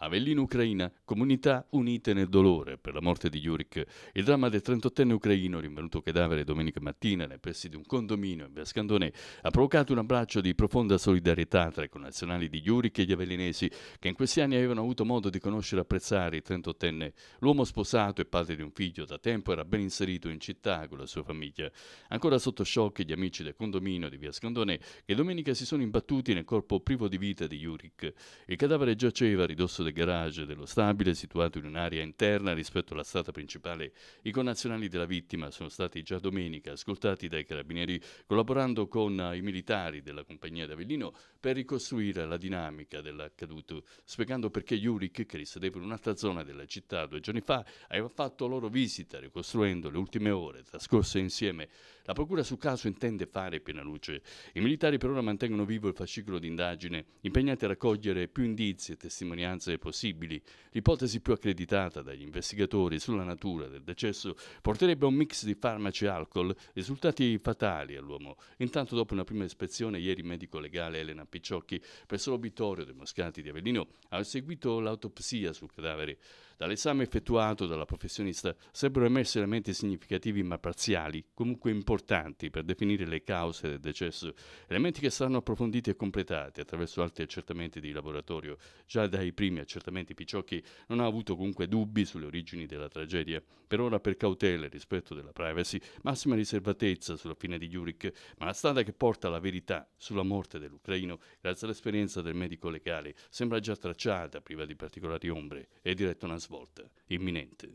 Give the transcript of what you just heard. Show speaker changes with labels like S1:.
S1: Avellino Ucraina, comunità unite nel dolore per la morte di Juric. Il dramma del 38enne ucraino rinvenuto cadavere domenica mattina nei pressi di un condominio in Vescandone ha provocato un abbraccio di profonda solidarietà tra i connazionali di Juric e gli avellinesi che in questi anni avevano avuto modo di conoscere e apprezzare il 38enne. L'uomo sposato e padre di un figlio da tempo era ben inserito in città con la sua famiglia. Ancora sotto shock gli amici del condominio di Via Scandone che domenica si sono imbattuti nel corpo privo di vita di Juric. Il cadavere giaceva ridosso del garage dello stabile, situato in un'area interna rispetto alla strada principale, i connazionali della vittima sono stati già domenica ascoltati dai carabinieri collaborando con i militari della compagnia d'Avellino per ricostruire la dinamica dell'accaduto, spiegando perché Juric, che risiedeva in un'altra zona della città due giorni fa, aveva fatto loro visita ricostruendo le ultime ore trascorse insieme. La procura sul caso intende fare piena luce. I militari per ora mantengono vivo il fascicolo di indagine, impegnati a raccogliere più indizi e testimonianze possibili. L'ipotesi più accreditata dagli investigatori sulla natura del decesso porterebbe a un mix di farmaci e alcol, risultati fatali all'uomo. Intanto dopo una prima ispezione, ieri il medico legale Elena Picciocchi presso l'obitorio dei Moscati di Avellino ha eseguito l'autopsia sul cadavere. Dall'esame effettuato dalla professionista sembrano emersi elementi significativi ma parziali, comunque importanti per definire le cause del decesso, elementi che saranno approfonditi e completati attraverso altri accertamenti di laboratorio. Già dai primi accertamenti Picciocchi non ha avuto comunque dubbi sulle origini della tragedia. Per ora per cautela e rispetto della privacy, massima riservatezza sulla fine di Juric, ma la strada che porta alla verità sulla morte dell'ucraino, grazie all'esperienza del medico legale, sembra già tracciata, priva di particolari ombre, e diretta a una svolta imminente.